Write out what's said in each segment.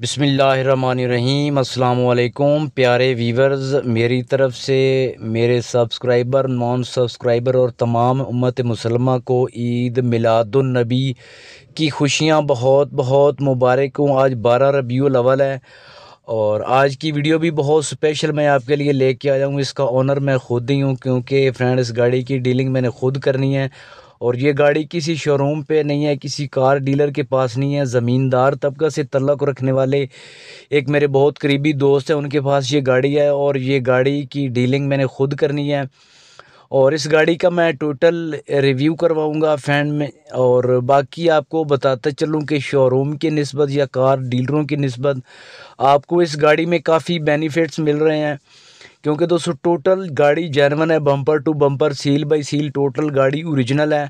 बिसमीम् अल्लाम प्यारे वीवर्स मेरी तरफ़ से मेरे सब्सक्राइबर नॉन सब्सक्राइबर और तमाम उम्मत मुसलमा को ईद मिलादुलनबी की खुशियाँ बहुत बहुत मुबारक हूँ आज बारह रबील अवल है और आज की वीडियो भी बहुत स्पेशल मैं आपके लिए लेके आया हूँ इसका ऑनर मैं खुद ही हूँ क्योंकि फ्रेंड इस गाड़ी की डीलिंग मैंने खुद करनी है और ये गाड़ी किसी शोरूम पे नहीं है किसी कार डीलर के पास नहीं है ज़मींदार तबका से तल्लक रखने वाले एक मेरे बहुत करीबी दोस्त हैं उनके पास ये गाड़ी है और ये गाड़ी की डीलिंग मैंने ख़ुद करनी है और इस गाड़ी का मैं टोटल रिव्यू करवाऊंगा फैन में और बाकी आपको बताता चलूँ कि शोरूम की नस्बत या कार डीलरों की नस्बत आपको इस गाड़ी में काफ़ी बेनिफिट्स मिल रहे हैं क्योंकि दोस्तों टोटल गाड़ी जैनवन है bumper to bumper seal by seal total गाड़ी ओरिजिनल है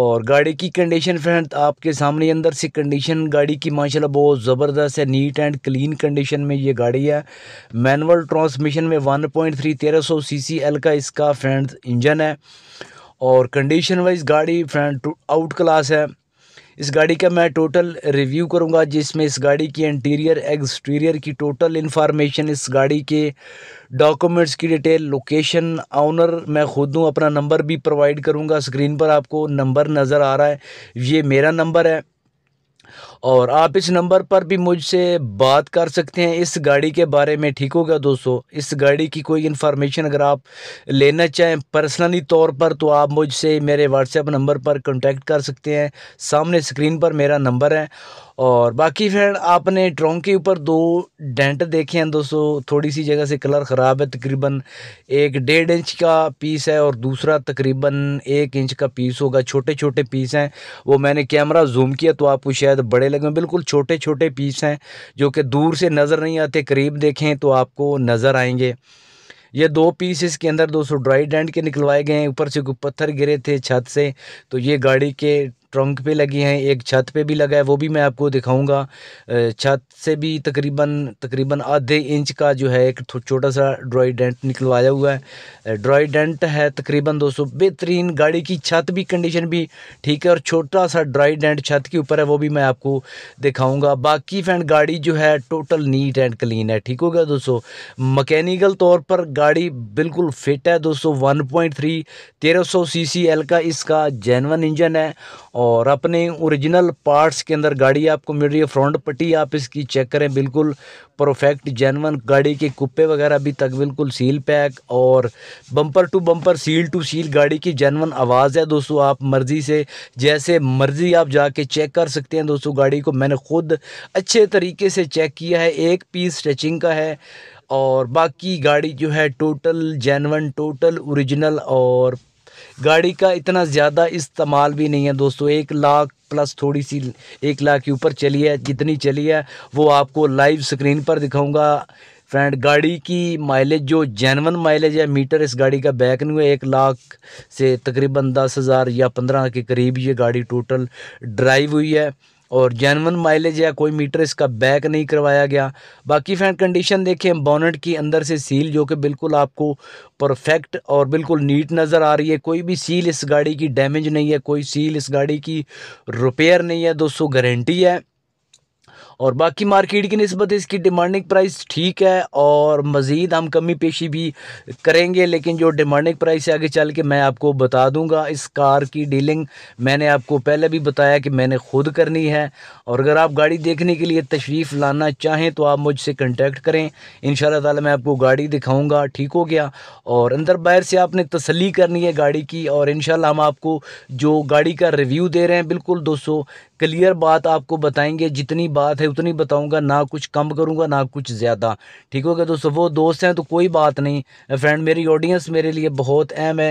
और गाड़ी की कंडीशन फ्रेंड आपके सामने अंदर से कंडीशन गाड़ी की माशाल्लाह बहुत ज़बरदस्त है नीट एंड क्लीन कंडीशन में ये गाड़ी है मैनुअल ट्रांसमिशन में 1.3 1300 सीसीएल का इसका फ्रेंड इंजन है और कंडीशन वाइज गाड़ी फ्रेंड आउट क्लास है इस गाड़ी का मैं टोटल रिव्यू करूँगा जिसमें इस गाड़ी की इंटीरियर एक्सटीरियर की टोटल इन्फॉर्मेशन इस गाड़ी के डॉक्यूमेंट्स की डिटेल लोकेशन ऑनर मैं खुद हूँ अपना नंबर भी प्रोवाइड करूँगा स्क्रीन पर आपको नंबर नज़र आ रहा है ये मेरा नंबर है और आप इस नंबर पर भी मुझसे बात कर सकते हैं इस गाड़ी के बारे में ठीक हो गया दोस्तों इस गाड़ी की कोई इन्फॉर्मेशन अगर आप लेना चाहें पर्सनली तौर पर तो आप मुझसे मेरे व्हाट्सएप नंबर पर कॉन्टेक्ट कर सकते हैं सामने स्क्रीन पर मेरा नंबर है और बाकी फ्रेंड आपने ट्रोंक के ऊपर दो डेंट देखे हैं दोस्तों थोड़ी सी जगह से कलर ख़राब है तकरीबन एक डेढ़ इंच का पीस है और दूसरा तकरीबन एक इंच का पीस होगा छोटे छोटे पीस हैं वो मैंने कैमरा जूम किया तो आपको शायद बड़े बड़े लगे हुए बिल्कुल छोटे छोटे पीस हैं जो कि दूर से नज़र नहीं आते करीब देखें तो आपको नज़र आएंगे ये दो पीस इसके अंदर दो सौ ड्राई डेंट के निकलवाए गए हैं ऊपर से पत्थर गिरे थे छत से तो ये गाड़ी के ट्रंक पे लगे हैं एक छत पे भी लगा है वो भी मैं आपको दिखाऊंगा छत से भी तकरीबन तकरीबन आधे इंच का जो है एक छोटा सा ड्रॉई डेंट निकलवाया हुआ है ड्रॉई डेंट है तकरीबन दोस्तों बेहतरीन गाड़ी की छत भी कंडीशन भी ठीक है और छोटा सा ड्राई डेंट छत के ऊपर है वो भी मैं आपको दिखाऊँगा बाकी फैंड गाड़ी जो है टोटल नीट एंड क्लीन है ठीक हो गया दोस्तों मकैनिकल तौर पर गाड़ी बिल्कुल फिट है दोस्तों वन पॉइंट थ्री तेरह सौ सी सी एल का इसका जैनवन इंजन है और अपने ओरिजिनल पार्ट्स के अंदर गाड़ी आपको मिल रही है फ्रंट पट्टी आप इसकी चेक करें बिल्कुल परफेक्ट जेनवन गाड़ी के कुप्पे वगैरह अभी तक बिल्कुल सील पैक और bumper to bumper seal to seal गाड़ी की जेनवन आवाज़ है दोस्तों आप मर्ज़ी से जैसे मर्ज़ी आप जाके चेक कर सकते हैं दोस्तों गाड़ी को मैंने खुद अच्छे तरीके से चेक किया है एक पीस स्ट्रेचिंग का है और बाकी गाड़ी जो है टोटल जेनवन टोटल ओरिजिनल और गाड़ी का इतना ज़्यादा इस्तेमाल भी नहीं है दोस्तों एक लाख प्लस थोड़ी सी एक लाख के ऊपर चली है जितनी चली है वो आपको लाइव स्क्रीन पर दिखाऊंगा फ्रेंड गाड़ी की माइलेज जो जैनवन माइलेज है मीटर इस गाड़ी का बैक नहीं हुआ एक लाख से तकरीबन दस हज़ार या पंद्रह के करीब ये गाड़ी टोटल ड्राइव हुई है और जैनवन माइलेज या कोई मीटर इसका बैक नहीं करवाया गया बाकी फैन कंडीशन देखें बोनेट की अंदर से सील जो कि बिल्कुल आपको परफेक्ट और बिल्कुल नीट नज़र आ रही है कोई भी सील इस गाड़ी की डैमेज नहीं है कोई सील इस गाड़ी की रिपेयर नहीं है दोस्तों गारंटी है और बाकी मार्केट की नस्बत इसकी डिमांडिंग प्राइस ठीक है और मज़ीद हम कमी पेशी भी करेंगे लेकिन जो डिमांडिंग प्राइस है आगे चल के मैं आपको बता दूंगा इस कार की डीलिंग मैंने आपको पहले भी बताया कि मैंने खुद करनी है और अगर आप गाड़ी देखने के लिए तशरीफ़ लाना चाहें तो आप मुझसे कंटेक्ट करें इन ताला मैं आपको गाड़ी दिखाऊँगा ठीक हो गया और अंदर बाहर से आपने तसली करनी है गाड़ी की और इन हम आपको जो गाड़ी का रिव्यू दे रहे हैं बिल्कुल दोस्तों क्लियर बात आपको बताएंगे जितनी बात है उतनी बताऊंगा ना कुछ कम करूंगा ना कुछ ज़्यादा ठीक हो गया दोस्तों वो दोस्त हैं तो कोई बात नहीं फ्रेंड मेरी ऑडियंस मेरे लिए बहुत अहम है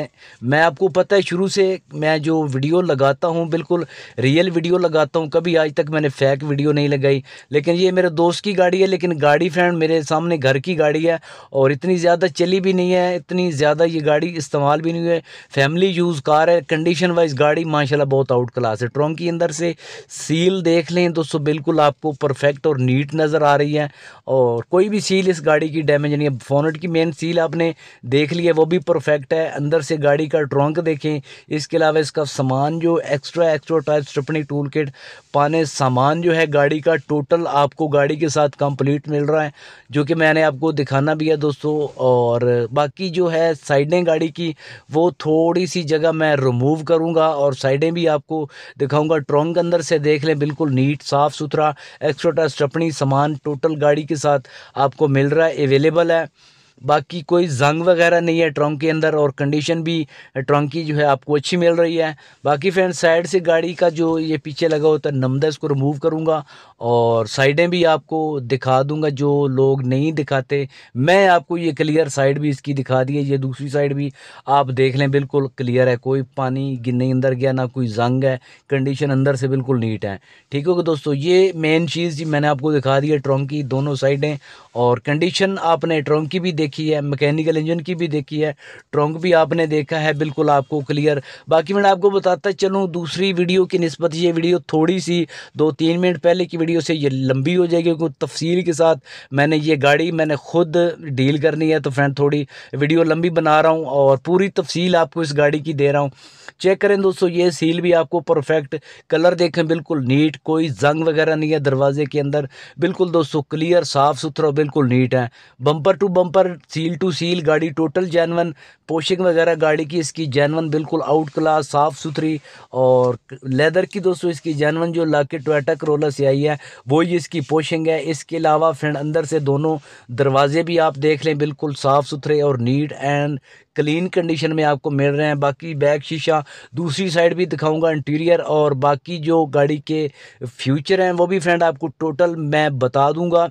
मैं आपको पता है शुरू से मैं जो वीडियो लगाता हूँ बिल्कुल रियल वीडियो लगाता हूँ कभी आज तक मैंने फेक वीडियो नहीं लगाई लेकिन ये मेरे दोस्त की गाड़ी है लेकिन गाड़ी फ्रेंड मेरे सामने घर की गाड़ी है और इतनी ज़्यादा चली भी नहीं है इतनी ज़्यादा ये गाड़ी इस्तेमाल भी नहीं हुई है फैमिली यूज़ कार है कंडीशन वाइज गाड़ी माशाल्लाह बहुत आउट क्लास है ट्रॉन्ग की अंदर से सील देख लें दोस्तों बिल्कुल आपको परफेक्ट और नीट नज़र आ रही है और कोई भी सील इस गाड़ी की डैमेज नहीं है फोनट की मेन सील आपने देख ली है वो भी परफेक्ट है अंदर से गाड़ी का ट्रंक देखें इसके अलावा इसका सामान जो extra extra type stepney tool kit पाने सामान जो है गाड़ी का टोटल आपको गाड़ी के साथ कंप्लीट मिल रहा है जो कि मैंने आपको दिखाना भी है दोस्तों और बाकी जो है साइडें गाड़ी की वो थोड़ी सी जगह मैं रिमूव करूँगा और साइडें भी आपको दिखाऊँगा ट्रंक अंदर से देख लें बिल्कुल नीट साफ़ सुथरा छोटा स्टपनी सामान टोटल गाड़ी के साथ आपको मिल रहा है अवेलेबल है बाकी कोई जंग वगैरह नहीं है ट्रंक के अंदर और कंडीशन भी ट्रंक की जो है आपको अच्छी मिल रही है बाकी फ्रेंड साइड से गाड़ी का जो ये पीछे लगा होता है नमदा इसको रिमूव करूँगा और साइडें भी आपको दिखा दूँगा जो लोग नहीं दिखाते मैं आपको ये क्लियर साइड भी इसकी दिखा दी है ये दूसरी साइड भी आप देख लें बिल्कुल क्लियर है कोई पानी गिनने अंदर गया ना कोई जंग है कंडीशन अंदर से बिल्कुल नीट है ठीक होगा दोस्तों ये मेन चीज़ जी मैंने आपको दिखा दी है ट्रंक की दोनों साइडें और कंडीशन आपने ट्रंक की भी देख देखी है मैकेनिकल इंजन की भी देखी है ट्रंक भी आपने देखा है बिल्कुल आपको क्लियर बाकी मैंने आपको बताता चलूँ दूसरी वीडियो की नस्बत ये वीडियो थोड़ी सी दो तीन मिनट पहले की वीडियो से ये लंबी हो जाएगी क्योंकि तफसील के साथ मैंने ये गाड़ी मैंने खुद डील करनी है तो फ्रेंड थोड़ी वीडियो लंबी बना रहा हूँ और पूरी तफसील आपको इस गाड़ी की दे रहा हूँ चेक करें दोस्तों ये सील भी आपको परफेक्ट कलर देखें बिल्कुल नीट कोई जंग वगैरह नहीं है दरवाजे के अंदर बिल्कुल दोस्तों क्लियर साफ़ सुथरा बिल्कुल नीट है bumper to bumper seal to seal गाड़ी टोटल जैनवन पोशिंग वगैरह गाड़ी की इसकी जैनवन बिल्कुल आउट क्लास साफ़ सुथरी और लेदर की दोस्तों इसकी जैनवन जो लाके टोटा करोला से आई है वो ही इसकी पोशिंग है इसके अलावा फ्रेंड अंदर से दोनों दरवाजे भी आप देख लें बिल्कुल साफ़ सुथरे और नीट एंड क्लीन कंडीशन में आपको मिल रहे हैं बाकी बैक शीशा दूसरी साइड भी दिखाऊंगा इंटीरियर और बाकी जो गाड़ी के फ्यूचर हैं वो भी फ्रेंड आपको टोटल मैं बता दूंगा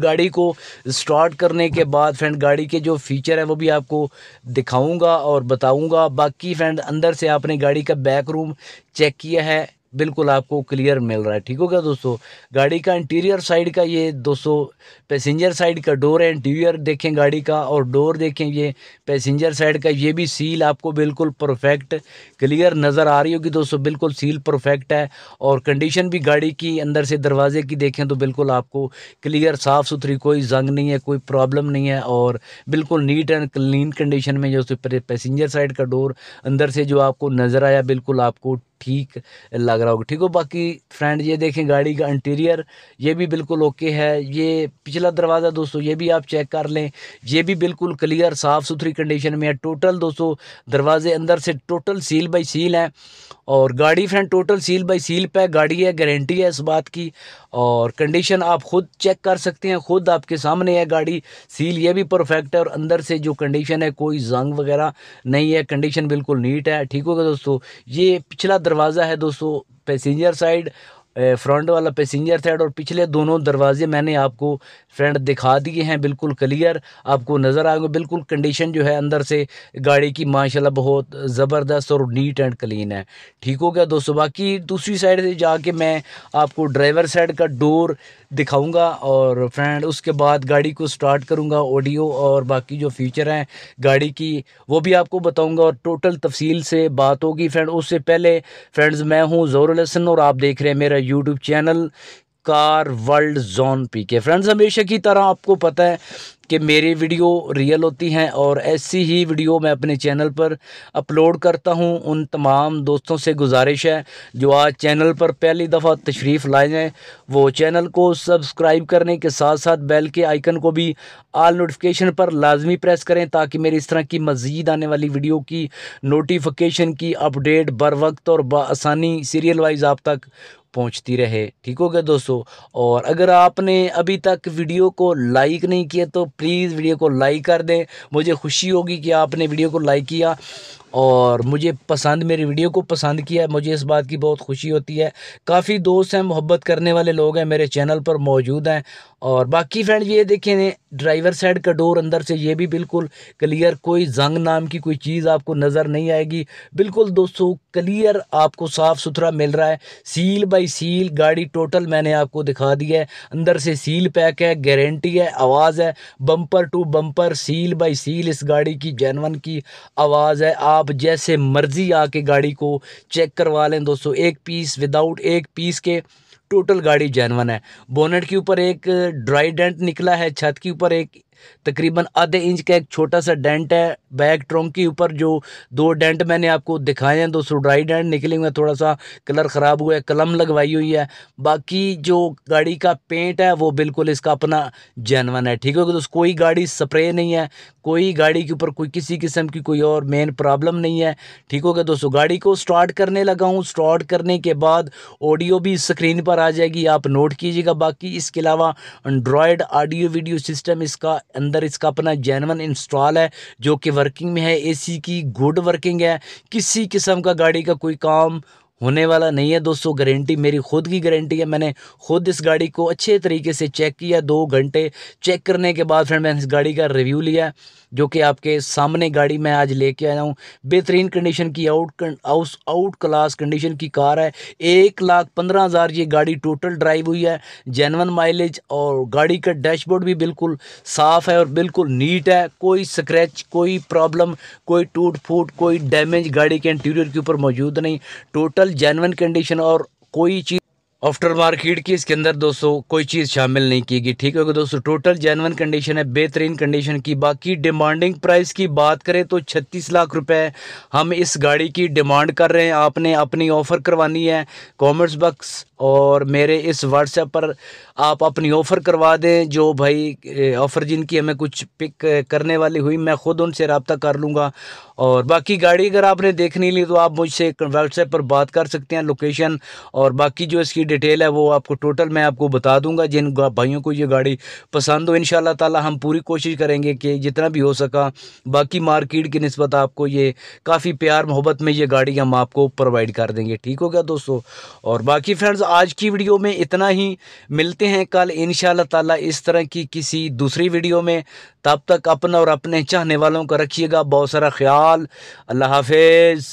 गाड़ी को स्टार्ट करने के बाद फ्रेंड गाड़ी के जो फीचर है वो भी आपको दिखाऊंगा और बताऊंगा बाकी फ्रेंड अंदर से आपने गाड़ी का बैक रूम चेक किया है बिल्कुल आपको क्लियर मिल रहा है ठीक होगा दोस्तों गाड़ी का इंटीरियर साइड का ये दोस्तों पैसेंजर साइड का डोर है इंटीरियर देखें गाड़ी का और डोर देखें ये पैसेंजर साइड का ये भी सील आपको बिल्कुल परफेक्ट क्लियर नज़र आ रही होगी दोस्तों बिल्कुल सील परफेक्ट है और कंडीशन भी गाड़ी की अंदर से दरवाजे की देखें तो बिल्कुल आपको क्लियर साफ़ सुथरी कोई जंग नहीं है कोई प्रॉब्लम नहीं है और बिल्कुल नीट एंड क्लीन कंडीशन में जो पैसेंजर साइड का डोर अंदर से जो आपको नज़र आया बिल्कुल आपको ठीक लग रहा होगा ठीक हो बाकी फ्रेंड ये देखें गाड़ी का इंटीरियर ये भी बिल्कुल ओके है ये पिछला दरवाज़ा दोस्तों ये भी आप चेक कर लें ये भी बिल्कुल क्लियर साफ़ सुथरी कंडीशन में है टोटल दोस्तों दरवाजे अंदर से टोटल सील बाई सील हैं और गाड़ी friend total seal by seal पे गाड़ी है गारंटी है इस बात की और कंडीशन आप खुद चेक कर सकते हैं खुद आपके सामने है गाड़ी सील ये भी परफेक्ट है और अंदर से जो कंडीशन है कोई जंग वगैरह नहीं है कंडीशन बिल्कुल नीट है ठीक होगा दोस्तों ये पिछला दरवाज़ा है दोस्तों पैसेंजर साइड फ्रंट वाला पैसेंजर साइड और पिछले दोनों दरवाजे मैंने आपको फ्रेंड दिखा दिए हैं बिल्कुल क्लियर आपको नज़र आएंगे बिल्कुल कंडीशन जो है अंदर से गाड़ी की माशाल्लाह बहुत ज़बरदस्त और नीट एंड क्लीन है ठीक हो गया दोस्तों बाकी दूसरी साइड से जाके मैं आपको ड्राइवर साइड का डोर दिखाऊंगा और फ्रेंड उसके बाद गाड़ी को स्टार्ट करूंगा ऑडियो और बाकी जो फीचर हैं गाड़ी की वो भी आपको बताऊंगा और टोटल तफसील से बात होगी फ्रेंड उससे पहले फ्रेंड्स मैं हूं जोर और आप देख रहे हैं मेरा YouTube channel car world zone P K friends हमेशा की तरह आपको पता है कि मेरी वीडियो रियल होती हैं और ऐसी ही वीडियो मैं अपने चैनल पर अपलोड करता हूं उन तमाम दोस्तों से गुजारिश है जो आज चैनल पर पहली दफ़ा तशरीफ़ लाए जाएँ वो चैनल को सब्सक्राइब करने के साथ साथ बेल के आइकन को भी आल नोटिफिकेशन पर लाजमी प्रेस करें ताकि मेरी इस तरह की मज़ीद आने वाली वीडियो की नोटिफिकेशन की अपडेट बर वक्त और बसानी सीरियल वाइज आप तक पहुंचती रहे ठीक हो गया दोस्तों और अगर आपने अभी तक वीडियो को लाइक नहीं किया तो प्लीज़ वीडियो को लाइक कर दें मुझे खुशी होगी कि आपने वीडियो को लाइक किया और मुझे पसंद मेरी वीडियो को पसंद किया मुझे इस बात की बहुत खुशी होती है काफ़ी दोस्त हैं मोहब्बत करने वाले लोग हैं मेरे चैनल पर मौजूद हैं और बाकी फ्रेंड ये देखें ड्राइवर साइड का डोर अंदर से ये भी बिल्कुल क्लियर कोई जंग नाम की कोई चीज़ आपको नज़र नहीं आएगी बिल्कुल दोस्तों क्लियर आपको साफ़ सुथरा मिल रहा है सील बाई सील गाड़ी टोटल मैंने आपको दिखा दी है अंदर से सील पैक है गारंटी है आवाज़ है bumper to bumper seal by seal इस गाड़ी की जैनवन की आवाज़ है आप आप जैसे मर्ज़ी आके गाड़ी को चेक करवा लें दोस्तों एक पीस विदाउट एक पीस के टोटल गाड़ी जैनवन है बोनेट के ऊपर एक ड्राई डेंट निकला है छत के ऊपर एक तकरीबन आधे इंच का एक छोटा सा डेंट है बैक ट्रोंक के ऊपर जो दो डेंट मैंने आपको दिखाए हैं दो सौ ड्राई डेंट निकले हुए हैं थोड़ा सा कलर ख़राब हुआ है कलम लगवाई हुई है बाकी जो गाड़ी का पेंट है वो बिल्कुल इसका अपना जैनवन है ठीक है तो कोई गाड़ी स्प्रे नहीं है कोई गाड़ी के ऊपर कोई किसी किस्म की कोई और मेन प्रॉब्लम नहीं है ठीक हो गया दोस्तों गाड़ी को स्टार्ट करने लगा हूँ स्टार्ट करने के बाद ऑडियो भी स्क्रीन पर आ जाएगी आप नोट कीजिएगा बाकी इसके अलावा एंड्रॉयड ऑडियो वीडियो सिस्टम इसका अंदर इसका अपना जैनवन इंस्टॉल है जो कि वर्किंग में है एसी की गुड वर्किंग है किसी किस्म का गाड़ी का कोई काम होने वाला नहीं है दोस्तों गारंटी मेरी खुद की गारंटी है मैंने खुद इस गाड़ी को अच्छे तरीके से चेक किया दो घंटे चेक करने के बाद फ्रेंड मैंने इस गाड़ी का रिव्यू लिया जो कि आपके सामने गाड़ी मैं आज लेके आया हूँ बेहतरीन कंडीशन की out out out class condition की कार है एक लाख पंद्रह हज़ार ये गाड़ी टोटल ड्राइव हुई है जेनवन माइलेज और गाड़ी का डैशबोर्ड भी बिल्कुल साफ़ है और बिल्कुल नीट है कोई स्क्रैच कोई प्रॉब्लम कोई टूट फूट कोई डैमेज गाड़ी के इंटीरियर के ऊपर मौजूद नहीं टोटल टोटल जैनवन कंडीशन और कोई चीज़ आफ्टर मार्केट की इसके अंदर दोस्तों कोई चीज़ शामिल नहीं की गई ठीक है दोस्तों टोटल जैनवन कंडीशन है बेहतरीन कंडीशन की बाकी डिमांडिंग प्राइस की बात करें तो 36 लाख रुपए हम इस गाड़ी की डिमांड कर रहे हैं आपने अपनी ऑफ़र करवानी है कॉमेंट्स बॉक्स और मेरे इस व्हाट्सएप पर आप अपनी ऑफ़र करवा दें जो भाई ऑफ़र जिनकी हमें कुछ पिक करने वाली हुई मैं ख़ुद उनसे रबता कर लूँगा और बाकी गाड़ी अगर आपने देखनी ली तो आप मुझसे व्हाट्सएप पर बात कर सकते हैं लोकेशन और बाकी जो इसकी डिटेल है वो आपको टोटल मैं आपको बता दूँगा जिन भाइयों को ये गाड़ी पसंद हो इन ताला हम पूरी कोशिश करेंगे कि जितना भी हो सका बाकी मार्किट की नस्बत आपको ये काफ़ी प्यार मोहब्बत में ये गाड़ी हम आपको प्रोवाइड कर देंगे ठीक हो गया दोस्तों और बाकी फ्रेंड्स आज की वीडियो में इतना ही मिलते हैं कल इन ताला इस तरह की किसी दूसरी वीडियो में तब तक अपना और अपने चाहने वालों का रखिएगा बहुत सारा ख्याल अल्लाह हाफिज़